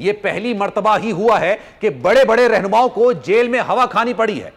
यह पहली मर्तबा ही हुआ है कि बड़े बड़े रहनुमाओं को जेल में हवा खानी पड़ी है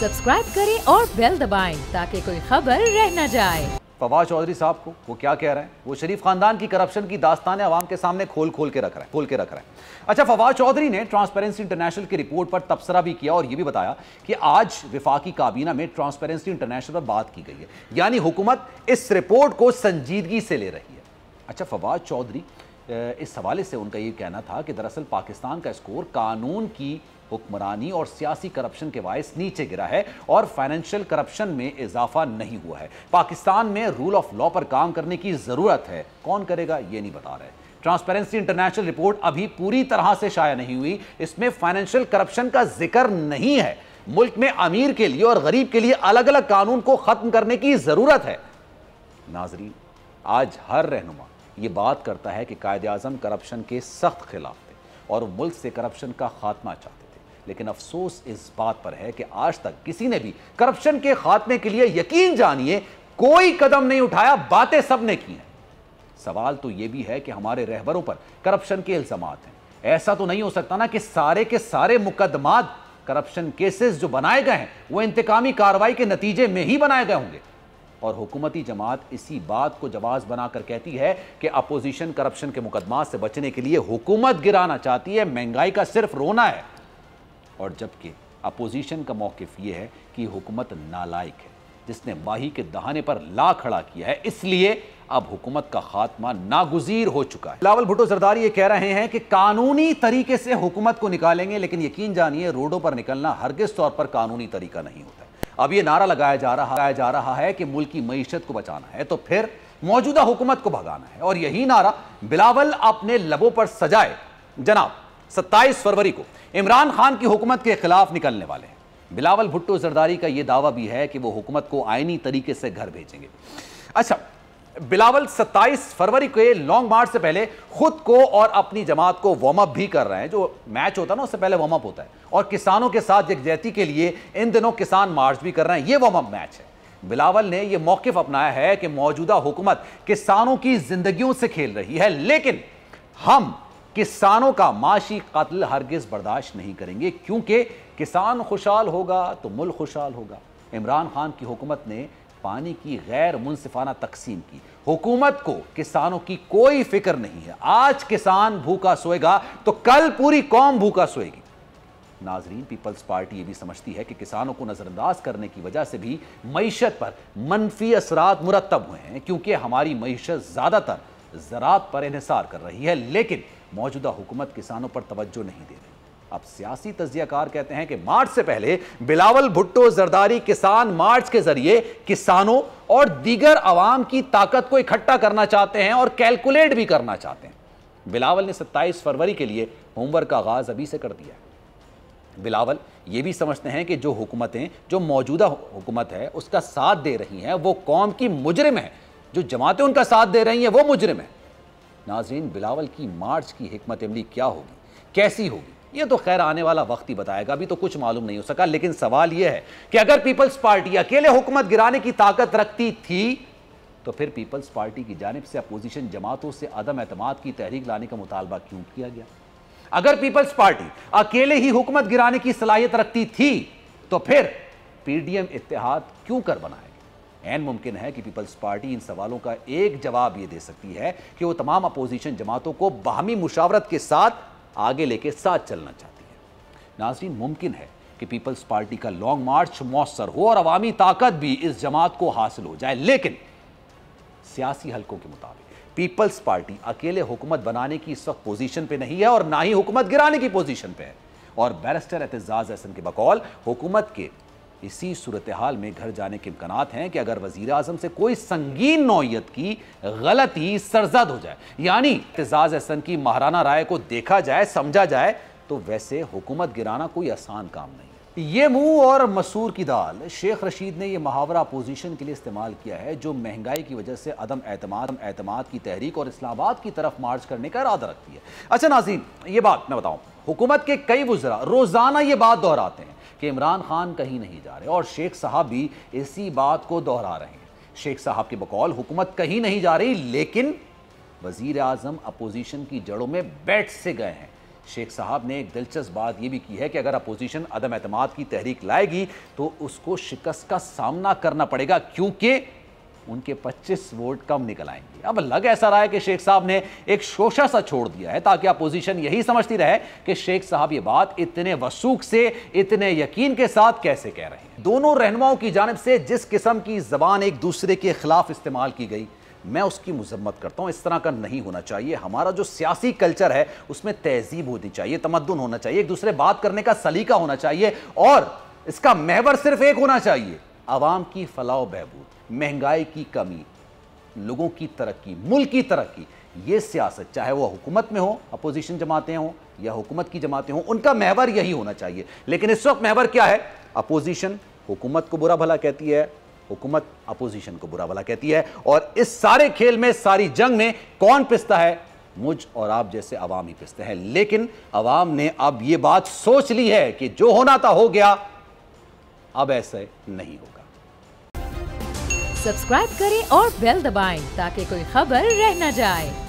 सब्सक्राइब करें और बेल दबाएं ताकि कोई खबर रह न जाए फवाद चौधरी साहब को वो क्या कह रहे हैं वो शरीफ खानदान की करप्शन की दास्तान आवाम के सामने खोल खोल के रख रहे हैं खोल के रख रहे हैं अच्छा फवाद चौधरी ने ट्रांसपेरेंसी इंटरनेशनल की रिपोर्ट पर तबसरा भी किया और ये भी बताया कि आज विफाकी काबीना में ट्रांसपेरेंसी इंटरनेशनल पर बात की गई है यानी हुकूमत इस रिपोर्ट को संजीदगी से ले रही है अच्छा फवाद चौधरी इस हवाले से उनका ये कहना था कि दरअसल पाकिस्तान का स्कोर कानून की हुक्मरानी और सियासी करप्शन के बायस नीचे गिरा है और फाइनेंशियल करप्शन में इजाफा नहीं हुआ है पाकिस्तान में रूल ऑफ लॉ पर काम करने की ज़रूरत है कौन करेगा ये नहीं बता रहे ट्रांसपेरेंसी इंटरनेशनल रिपोर्ट अभी पूरी तरह से शाया नहीं हुई इसमें फाइनेंशियल करप्शन का जिक्र नहीं है मुल्क में अमीर के लिए और गरीब के लिए अलग अलग कानून को खत्म करने की ज़रूरत है नाजरीन आज हर रहनुमा ये बात करता है कि कायद अजम करप्शन के सख्त खिलाफ थे और मुल्क से करप्शन का खात्मा चाहते थे लेकिन अफसोस इस बात पर है कि आज तक किसी ने भी करप्शन के खात्मे के लिए यकीन जानिए कोई कदम नहीं उठाया बातें सबने की हैं सवाल तो यह भी है कि हमारे रहबरों पर करप्शन के इल्जाम हैं ऐसा तो नहीं हो सकता ना कि सारे के सारे मुकदमा करप्शन केसेस जो बनाए गए हैं वो इंतकामी कार्रवाई के नतीजे में ही बनाए गए होंगे और हुकूमती जमात इसी बात को जवाब बनाकर कहती है कि अपोजिशन करप्शन के मुकदमा से बचने के लिए हुकूमत गिराना चाहती है महंगाई का सिर्फ रोना है और जबकि अपोजिशन का मौकफ यह है कि हुकूमत नालायक है जिसने माही के दहाने पर ला खड़ा किया है इसलिए अब हुकूमत का खात्मा नागुजीर हो चुका है लावल भुट्टो जरदारी ये कह रहे हैं कि कानूनी तरीके से हुकूमत को निकालेंगे लेकिन यकीन जानिए रोडों पर निकलना हरगिज तौर पर कानूनी तरीका नहीं होता अब ये नारा लगाया जा रहा है जा रहा है कि मुल्क की मीशत को बचाना है तो फिर मौजूदा हुकूमत को भगाना है और यही नारा बिलावल अपने लबों पर सजाए जनाब 27 फरवरी को इमरान खान की हुकूमत के खिलाफ निकलने वाले हैं बिलावल भुट्टो जरदारी का यह दावा भी है कि वो हुकूमत को आइनी तरीके से घर भेजेंगे अच्छा बिलावल 27 फरवरी के लॉन्ग मार्च से पहले खुद को और अपनी जमात को वार्म अप भी कर रहे हैं जो मैच होता है ना उससे पहले वार्म अप होता है और किसानों के साथ यकजहती के लिए इन दिनों किसान मार्च भी कर रहे हैं ये वार्म अप मैच है बिलावल ने यह मौकफ अपनाया है कि मौजूदा हुकूमत किसानों की जिंदगी से खेल रही है लेकिन हम किसानों का माशी कत्ल हरगिज बर्दाश्त नहीं करेंगे क्योंकि किसान खुशहाल होगा तो मुल्क खुशहाल होगा इमरान खान की हुकूमत ने पानी की गैर मुनसिफाना तकसीम की हुकूमत को किसानों की कोई फिक्र नहीं है आज किसान भूखा सोएगा तो कल पूरी कौम भूखा सोएगी नाजरीन पीपल्स पार्टी ये भी समझती है कि किसानों को नज़रअंदाज करने की वजह से भी मीशत पर मनफी असरात मुरतब हुए हैं क्योंकि हमारी मीशत ज़्यादातर ज़रात पर इसार कर रही है लेकिन मौजूदा हुकूमत किसानों पर तोज्जो नहीं दे रही अब सियासी तजियाकार कहते हैं कि मार्च से पहले बिलावल भुट्टो जरदारी किसान मार्च के जरिए किसानों और दीगर आवाम की ताकत को इकट्ठा करना चाहते हैं और कैलकुलेट भी करना चाहते हैं बिलावल ने 27 फरवरी के लिए होमवर्क का आगाज अभी से कर दिया बिलावल ये भी समझते हैं कि जो हुकूमतें जो मौजूदा हुकूमत है उसका साथ दे रही हैं वो कौम की मुजरिम है जो जमातें उनका साथ दे रही हैं वो मुजरिम है नाजरीन बिलावल की मार्च की हमत अमली क्या होगी कैसी होगी ये तो खैर आने वाला वक्त ही बताएगा अभी तो कुछ मालूम नहीं हो सका लेकिन सवाल यह है कि अगर पीपल्स पार्टी अकेले हुकूमत गिराने की ताकत रखती थी तो फिर पीपल्स पार्टी की जानब से अपोजिशन जमातों से अदम एतम की तहरीक लाने का मुतालबा क्यों किया गया अगर पीपल्स पार्टी अकेले ही हुकूमत गिराने की सलाहियत रखती थी तो फिर पीडीएम इतिहाद क्यों कर बनाए एन मुमकिन है कि पीपल्स पार्टी इन सवालों का एक जवाब यह दे सकती है कि वो तमाम अपोजिशन जमातों को बाहमी मुशावरत के साथ आगे लेके साथ चलना चाहती है नाजरीन मुमकिन है कि पीपल्स पार्टी का लॉन्ग मार्च मौसर हो और अवामी ताकत भी इस जमात को हासिल हो जाए लेकिन सियासी हलकों के मुताबिक पीपल्स पार्टी अकेले हुकूमत बनाने की इस वक्त पोजीशन पे नहीं है और ना ही हुकूमत गिराने की पोजीशन पे है और बैरिस्टर एतजाज हसन के बकौल हुकूमत के इसी सूरत हाल में घर जाने के इम्कान हैं कि अगर वजीर अजम से कोई संगीन नौीयत की गलती सरजद हो जाए यानी एतजाज अहसन की महाराना राय को देखा जाए समझा जाए तो वैसे हुकूमत गिराना कोई आसान काम नहीं ये मुंह और मसूर की दाल शेख रशीद ने यह मुहावरा अपोजिशन के लिए इस्तेमाल किया है जो महंगाई की वजह से अदम एतमाद एतमाद की तहरीक और इस्लामाबाद की तरफ मार्च करने का इरादा रखती है अच्छा नाजीन ये बात मैं बताऊँ हुकूमत के कई वजरा रोज़ाना ये बात दोहराते हैं कि इमरान खान कहीं नहीं जा रहे और शेख साहब भी इसी बात को दोहरा रहे हैं शेख साहब के बकौल हुकूमत कहीं नहीं जा रही लेकिन वजीर आजम अपोजिशन की जड़ों में बैठ से गए हैं शेख साहब ने एक दिलचस्प बात यह भी की है कि अगर अपोजिशन अदम अतमाद की तहरीक लाएगी तो उसको शिकस्त का सामना करना पड़ेगा क्योंकि उनके 25 वोट कम निकल आएंगे अब लग ऐसा रहा है कि शेख साहब ने एक शोशा सा छोड़ दिया है ताकि अपोजिशन यही समझती रहे कि शेख साहब ये बात इतने वसूख से इतने यकीन के साथ कैसे कह रहे हैं दोनों रहनुमाओं की जानब से जिस किस्म की जबान एक दूसरे के खिलाफ इस्तेमाल की गई मैं उसकी मजम्मत करता हूं इस तरह का नहीं होना चाहिए हमारा जो सियासी कल्चर है उसमें तहजीब होनी चाहिए तमद्दन होना चाहिए एक दूसरे बात करने का सलीका होना चाहिए और इसका महवर सिर्फ एक होना चाहिए आवाम की फलाह बहबूद महंगाई की कमी लोगों की तरक्की मुल्क की तरक्की ये सियासत चाहे वह हुकूमत में हो अपोजिशन जमातें हों या हुकूमत की जमातें हों उनका महवर यही होना चाहिए लेकिन इस वक्त महवर क्या है अपोजिशन हुकूमत को बुरा भला कहती है हुकूमत अपोजिशन को बुरा भला कहती है और इस सारे खेल में सारी जंग में कौन पिसता है मुझ और आप जैसे अवाम ही पिसते हैं लेकिन अवाम ने अब यह बात सोच ली है कि जो होना था हो गया अब ऐसे नहीं होगा सब्सक्राइब करें और बेल दबाएं ताकि कोई खबर रह न जाए